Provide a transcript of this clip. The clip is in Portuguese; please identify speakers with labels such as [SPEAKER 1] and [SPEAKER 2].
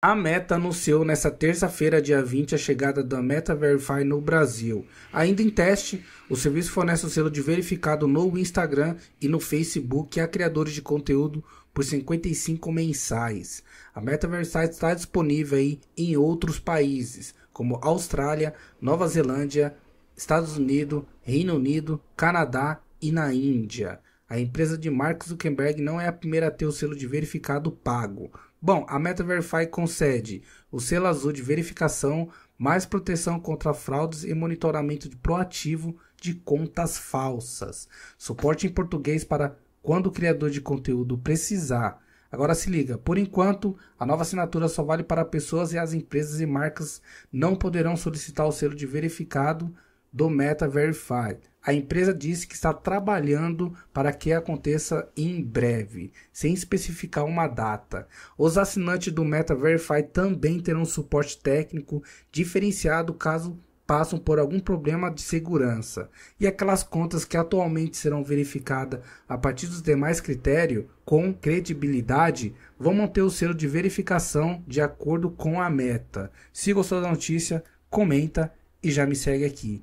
[SPEAKER 1] A Meta anunciou nesta terça-feira, dia 20, a chegada da Meta Verify no Brasil. Ainda em teste, o serviço fornece o selo de verificado no Instagram e no Facebook a criadores de conteúdo por 55 mensais. A Meta Verify está disponível em outros países, como Austrália, Nova Zelândia, Estados Unidos, Reino Unido, Canadá e na Índia. A empresa de Mark Zuckerberg não é a primeira a ter o selo de verificado pago. Bom, a Meta Verify concede o selo azul de verificação, mais proteção contra fraudes e monitoramento proativo de contas falsas. Suporte em português para quando o criador de conteúdo precisar. Agora se liga, por enquanto, a nova assinatura só vale para pessoas e as empresas e marcas não poderão solicitar o selo de verificado do Meta Verified. A empresa disse que está trabalhando para que aconteça em breve, sem especificar uma data. Os assinantes do Meta Verify também terão suporte técnico diferenciado caso passam por algum problema de segurança. E aquelas contas que atualmente serão verificadas a partir dos demais critérios, com credibilidade, vão manter o selo de verificação de acordo com a meta. Se gostou da notícia, comenta e já me segue aqui.